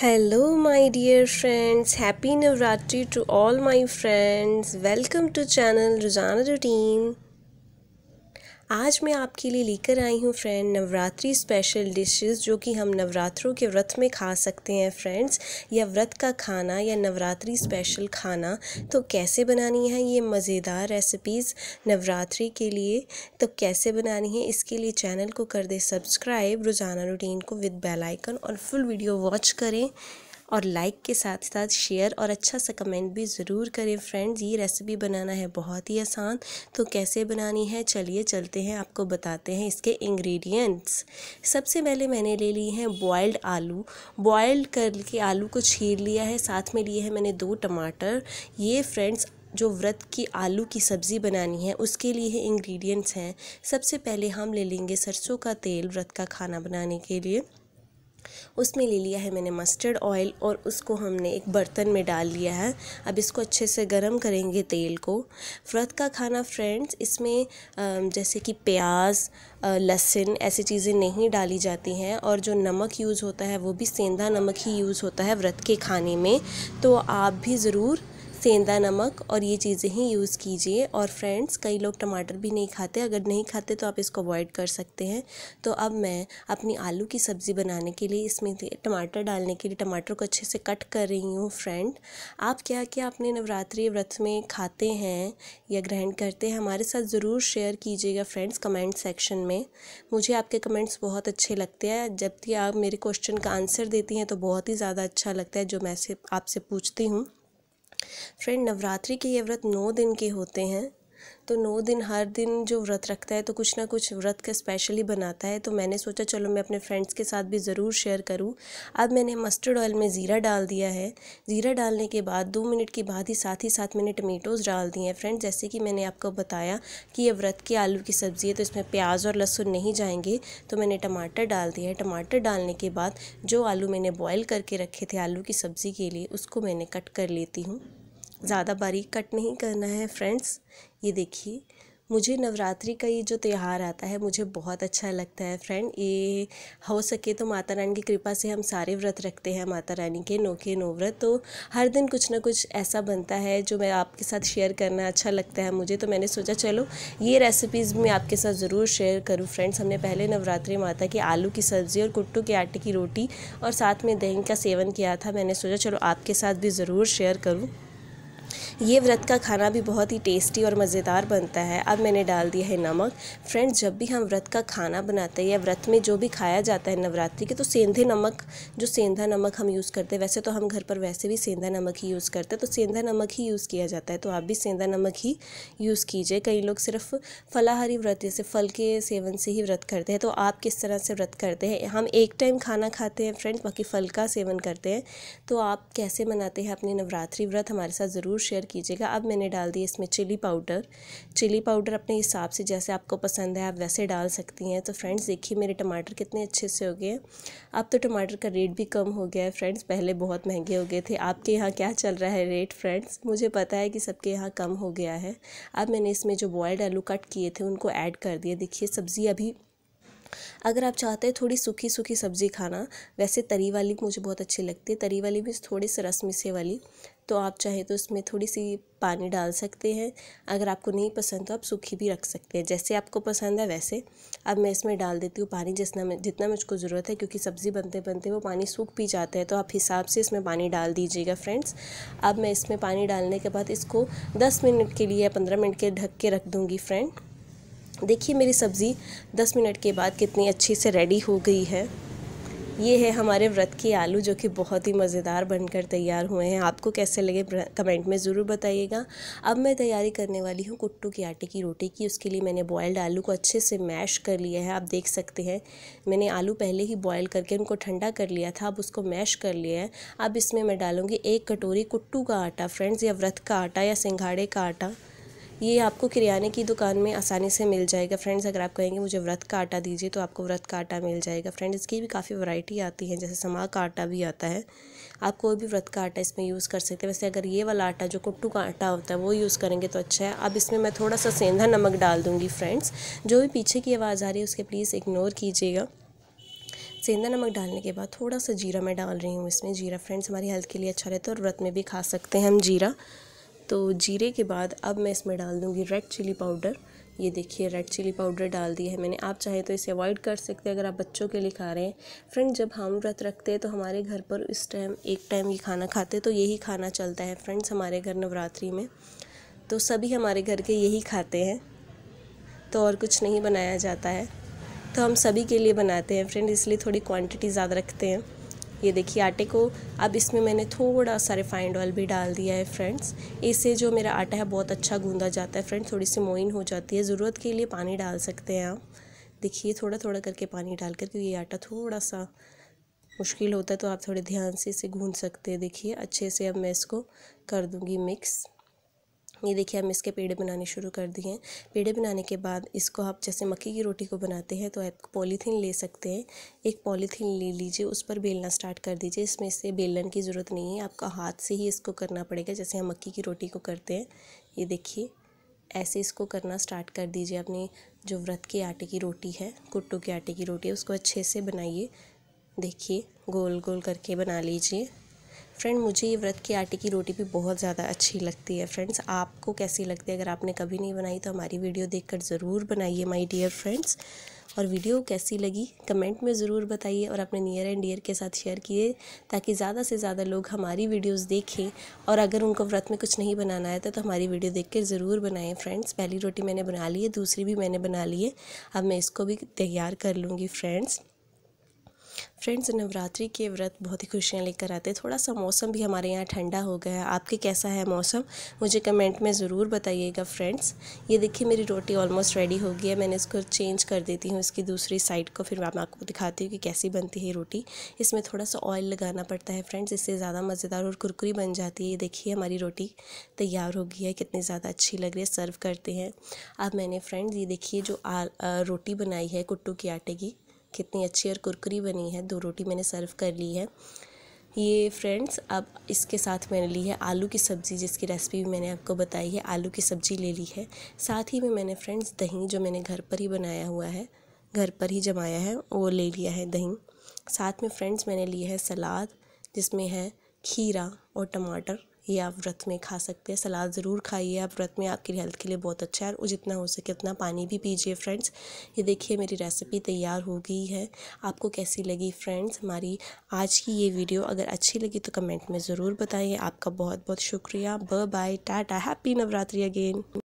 Hello, my dear friends. Happy Navratri to all my friends. Welcome to channel Rosana Routine. आज मैं आपके लिए लेकर आई हूँ फ्रेंड नवरात्रि स्पेशल डिशेस जो कि हम नवरात्रों के व्रत में खा सकते हैं फ्रेंड्स या व्रत का खाना या नवरात्रि स्पेशल खाना तो कैसे बनानी है ये मज़ेदार रेसिपीज़ नवरात्रि के लिए तो कैसे बनानी है इसके लिए चैनल को कर दे सब्सक्राइब रोज़ाना रूटीन को विद बेलाइकन और फुल वीडियो वॉच करें और लाइक के साथ साथ शेयर और अच्छा सा कमेंट भी ज़रूर करें फ्रेंड्स ये रेसिपी बनाना है बहुत ही आसान तो कैसे बनानी है चलिए चलते हैं आपको बताते हैं इसके इंग्रेडिएंट्स सबसे पहले मैंने ले ली हैं बॉयल्ड आलू बॉयल्ड करके आलू को छीर लिया है साथ में लिए हैं मैंने दो टमाटर ये फ्रेंड्स जो व्रत की आलू की सब्ज़ी बनानी है उसके लिए इंग्रेडिएंट्स हैं सबसे पहले हम ले लेंगे सरसों का तेल व्रत का खाना बनाने के लिए उसमें ले लिया है मैंने मस्टर्ड ऑयल और उसको हमने एक बर्तन में डाल लिया है अब इसको अच्छे से गर्म करेंगे तेल को व्रत का खाना फ्रेंड्स इसमें जैसे कि प्याज लहसुन ऐसी चीज़ें नहीं डाली जाती हैं और जो नमक यूज़ होता है वो भी सेंधा नमक ही यूज़ होता है व्रत के खाने में तो आप भी ज़रूर सेंधा नमक और ये चीज़ें ही यूज़ कीजिए और फ्रेंड्स कई लोग टमाटर भी नहीं खाते अगर नहीं खाते तो आप इसको अवॉइड कर सकते हैं तो अब मैं अपनी आलू की सब्ज़ी बनाने के लिए इसमें टमाटर डालने के लिए टमाटर को अच्छे से कट कर रही हूँ फ्रेंड आप क्या क्या अपने नवरात्रि व्रत में खाते हैं या ग्रहण करते हैं हमारे साथ ज़रूर शेयर कीजिएगा फ्रेंड्स कमेंट सेक्शन में मुझे आपके कमेंट्स बहुत अच्छे लगते हैं जबकि आप मेरे क्वेश्चन का आंसर देती हैं तो बहुत ही ज़्यादा अच्छा लगता है जो मैं आपसे पूछती हूँ फ्रेंड नवरात्रि के ये व्रत नौ दिन के होते हैं तो नौ दिन हर दिन जो व्रत रखता है तो कुछ ना कुछ व्रत का स्पेशल ही बनाता है तो मैंने सोचा चलो मैं अपने फ्रेंड्स के साथ भी ज़रूर शेयर करूँ अब मैंने मस्टर्ड ऑयल में ज़ीरा डाल दिया है ज़ीरा डालने के बाद दो मिनट के बाद ही साथ ही साथ मैंने टमेटोज़ डाल दिए हैं फ्रेंड्स जैसे कि मैंने आपको बताया कि यह व्रत की आलू की सब्ज़ी है तो इसमें प्याज और लहसुन नहीं जाएंगे तो मैंने टमाटर डाल दिया है टमाटर डालने के बाद जो आलू मैंने बॉयल करके रखे थे आलू की सब्ज़ी के लिए उसको मैंने कट कर लेती हूँ ज़्यादा बारीक कट नहीं करना है फ्रेंड्स ये देखिए मुझे नवरात्रि का ये जो त्यौहार आता है मुझे बहुत अच्छा लगता है फ्रेंड ये हो सके तो माता रानी की कृपा से हम सारे व्रत रखते हैं माता रानी के नो व्रत तो हर दिन कुछ ना कुछ ऐसा बनता है जो मैं आपके साथ शेयर करना अच्छा लगता है मुझे तो मैंने सोचा चलो ये रेसिपीज़ मैं आपके साथ ज़रूर शेयर करूँ फ्रेंड्स हमने पहले नवरात्रि माता की आलू की सब्ज़ी और कुट्टू के आटे की रोटी और साथ में दही का सेवन किया था मैंने सोचा चलो आपके साथ भी ज़रूर शेयर करूँ ये व्रत का खाना भी बहुत ही टेस्टी और मज़ेदार बनता है अब मैंने डाल दिया है नमक फ्रेंड्स जब भी हम व्रत का खाना बनाते हैं या व्रत में जो भी खाया जाता है नवरात्रि के तो सेंधे नमक जो सेंधा नमक हम यूज़ करते हैं वैसे तो हम घर पर वैसे भी सेंधा नमक ही यूज़ करते हैं तो सेंधा नमक ही यूज़ किया जाता है तो आप भी सेंधा नमक ही यूज़ कीजिए कई लोग सिर्फ फलाहारी व्रत जैसे फल के सेवन से ही व्रत करते हैं तो आप किस तरह से व्रत करते हैं हम एक टाइम खाना खाते हैं फ्रेंड्स बाकी फल का सेवन करते हैं तो आप कैसे मनाते हैं अपने नवरात्रि व्रत हमारे साथ ज़रूर ज़रूर शेयर कीजिएगा अब मैंने डाल दी इसमें चिली पाउडर चिली पाउडर अपने हिसाब से जैसे आपको पसंद है आप वैसे डाल सकती हैं तो फ्रेंड्स देखिए मेरे टमाटर कितने अच्छे से हो गए अब तो टमाटर का रेट भी कम हो गया है फ्रेंड्स पहले बहुत महंगे हो गए थे आपके यहाँ क्या चल रहा है रेट फ्रेंड्स मुझे पता है कि सबके यहाँ कम हो गया है अब मैंने इसमें जो बॉयल्ड आलू कट किए थे उनको ऐड कर दिए देखिए सब्ज़ी अभी अगर आप चाहते हैं थोड़ी सूखी सूखी सब्ज़ी खाना वैसे तरी वाली मुझे बहुत अच्छी लगती है तरी वाली भी थोड़ी से रस मिसे वाली तो आप चाहे तो इसमें थोड़ी सी पानी डाल सकते हैं अगर आपको नहीं पसंद तो आप सूखी भी रख सकते हैं जैसे आपको पसंद है वैसे अब मैं इसमें डाल देती हूँ पानी जितना मैं जितना मुझको ज़रूरत है क्योंकि सब्ज़ी बनते बनते वो पानी सूख भी जाता है तो आप हिसाब से इसमें पानी डाल दीजिएगा फ्रेंड्स अब मैं इसमें पानी डालने के बाद इसको दस मिनट के लिए या पंद्रह मिनट के ढक के रख दूँगी फ्रेंड देखिए मेरी सब्ज़ी दस मिनट के बाद कितनी अच्छी से रेडी हो गई है ये है हमारे व्रत के आलू जो कि बहुत ही मज़ेदार बनकर तैयार हुए हैं आपको कैसे लगे कमेंट में ज़रूर बताइएगा अब मैं तैयारी करने वाली हूँ कुट्टू की आटे की रोटी की उसके लिए मैंने बॉयल्ड आलू को अच्छे से मैश कर लिया है आप देख सकते हैं मैंने आलू पहले ही बॉयल करके उनको ठंडा कर लिया था अब उसको मैश कर लिया है अब इसमें मैं डालूँगी एक कटोरी कुट्टू का आटा फ्रेंड्स या व्रत का आटा या सिंघाड़े का आटा ये आपको किराने की दुकान में आसानी से मिल जाएगा फ्रेंड्स अगर आप कहेंगे मुझे व्रत का आटा दीजिए तो आपको व्रत का आटा मिल जाएगा फ्रेंड्स इसकी भी काफ़ी वैरायटी आती है जैसे समा का आटा भी आता है आप कोई भी व्रत का आटा इसमें यूज़ कर सकते हैं वैसे अगर ये वाला आटा जो कुट्टू का आटा होता है वो यूज़ करेंगे तो अच्छा है अब इसमें मैं थोड़ा सा सेंधा नमक डाल दूँगी फ्रेंड्स जो भी पीछे की आवाज़ आ रही है उसके प्लीज़ इग्नोर कीजिएगा सेंधा नमक डालने के बाद थोड़ा सा जीरा मैं डाल रही हूँ इसमें जीरा फ्रेंड्स हमारी हेल्थ के लिए अच्छा रहता है और व्रत में भी खा सकते हैं हम जीरा तो जीरे के बाद अब मैं इसमें डाल दूँगी रेड चिली पाउडर ये देखिए रेड चिली पाउडर डाल दिया है मैंने आप चाहे तो इसे अवॉइड कर सकते हैं अगर आप बच्चों के लिए खा रहे हैं फ्रेंड जब हम व्रत रखते हैं तो हमारे घर पर इस टाइम एक टाइम ये खाना खाते तो यही खाना चलता है फ्रेंड्स हमारे घर नवरात्रि में तो सभी हमारे घर के यही खाते हैं तो और कुछ नहीं बनाया जाता है तो हम सभी के लिए बनाते हैं फ्रेंड इसलिए थोड़ी क्वांटिटी ज़्यादा रखते हैं ये देखिए आटे को अब इसमें मैंने थोड़ा सा रिफाइंड ऑयल भी डाल दिया है फ्रेंड्स इससे जो मेरा आटा है बहुत अच्छा गूंदा जाता है फ्रेंड्स थोड़ी सी मोइन हो जाती है ज़रूरत के लिए पानी डाल सकते हैं आप देखिए थोड़ा थोड़ा करके पानी डाल कर क्योंकि ये आटा थोड़ा सा मुश्किल होता है तो आप थोड़े ध्यान से इसे गूँध सकते हैं देखिए अच्छे से अब मैं इसको कर दूँगी मिक्स ये देखिए हम इसके पेड़े बनाने शुरू कर दिए हैं पेड़े बनाने के बाद इसको आप जैसे मक्की की रोटी को बनाते हैं तो आप पॉलीथीन ले सकते हैं एक पॉलीथीन ले लीजिए उस पर बेलना स्टार्ट कर दीजिए इसमें से बेलन की ज़रूरत नहीं है आपका हाथ से ही इसको करना पड़ेगा जैसे हम मक्की की रोटी को करते हैं ये देखिए ऐसे इसको करना स्टार्ट कर दीजिए अपनी जो व्रत के आटे की रोटी है कुट्टू के आटे की रोटी है उसको अच्छे से बनाइए देखिए गोल गोल करके बना लीजिए फ्रेंड मुझे ये व्रत की आटे की रोटी भी बहुत ज़्यादा अच्छी लगती है फ्रेंड्स आपको कैसी लगती है अगर आपने कभी नहीं बनाई तो हमारी वीडियो देखकर ज़रूर बनाइए माय डियर फ्रेंड्स और वीडियो कैसी लगी कमेंट में ज़रूर बताइए और अपने नियर एंड डियर के साथ शेयर किए ताकि ज़्यादा से ज़्यादा लोग हमारी वीडियोज़ देखें और अगर उनको व्रत में कुछ नहीं बनाना है तो, तो हमारी वीडियो देख कर ज़रूर बनाएँ फ्रेंड्स पहली रोटी मैंने बना ली है दूसरी भी मैंने बना ली है अब मैं इसको भी तैयार कर लूँगी फ्रेंड्स फ्रेंड्स नवरात्रि के व्रत बहुत ही खुशियाँ लेकर आते हैं थोड़ा सा मौसम भी हमारे यहाँ ठंडा हो गया है आपके कैसा है मौसम मुझे कमेंट में ज़रूर बताइएगा फ्रेंड्स ये देखिए मेरी रोटी ऑलमोस्ट रेडी हो गई है मैंने इसको चेंज कर देती हूँ इसकी दूसरी साइड को फिर मैं आपको दिखाती हूँ कि कैसी बनती है रोटी इसमें थोड़ा सा ऑयल लगाना पड़ता है फ्रेंड्स इससे ज़्यादा मज़ेदार और कुरकुरी बन जाती है ये देखिए हमारी रोटी तैयार हो गई है कितनी ज़्यादा अच्छी लग रही है सर्व करते हैं अब मैंने फ्रेंड्स ये देखिए जो रोटी बनाई है कुट्टू के आटे की कितनी अच्छी और कुरकुरी बनी है दो रोटी मैंने सर्व कर ली है ये फ्रेंड्स अब इसके साथ मैंने ली है आलू की सब्ज़ी जिसकी रेसिपी भी मैंने आपको बताई है आलू की सब्ज़ी ले ली है साथ ही में मैंने फ्रेंड्स दही जो मैंने घर पर ही बनाया हुआ है घर पर ही जमाया है वो ले लिया है दही साथ में फ्रेंड्स मैंने लिए है सलाद जिसमें है खीरा और टमाटर ये आप व्रत में खा सकते हैं सलाद ज़रूर खाइए आप व्रत में आपकी हेल्थ के लिए बहुत अच्छा है और जितना हो सके उतना पानी भी पीजिए फ्रेंड्स ये देखिए मेरी रेसिपी तैयार हो गई है आपको कैसी लगी फ्रेंड्स हमारी आज की ये वीडियो अगर अच्छी लगी तो कमेंट में ज़रूर बताइए आपका बहुत बहुत शुक्रिया ब बाय टाटा हैप्पी नवरात्रि अगेन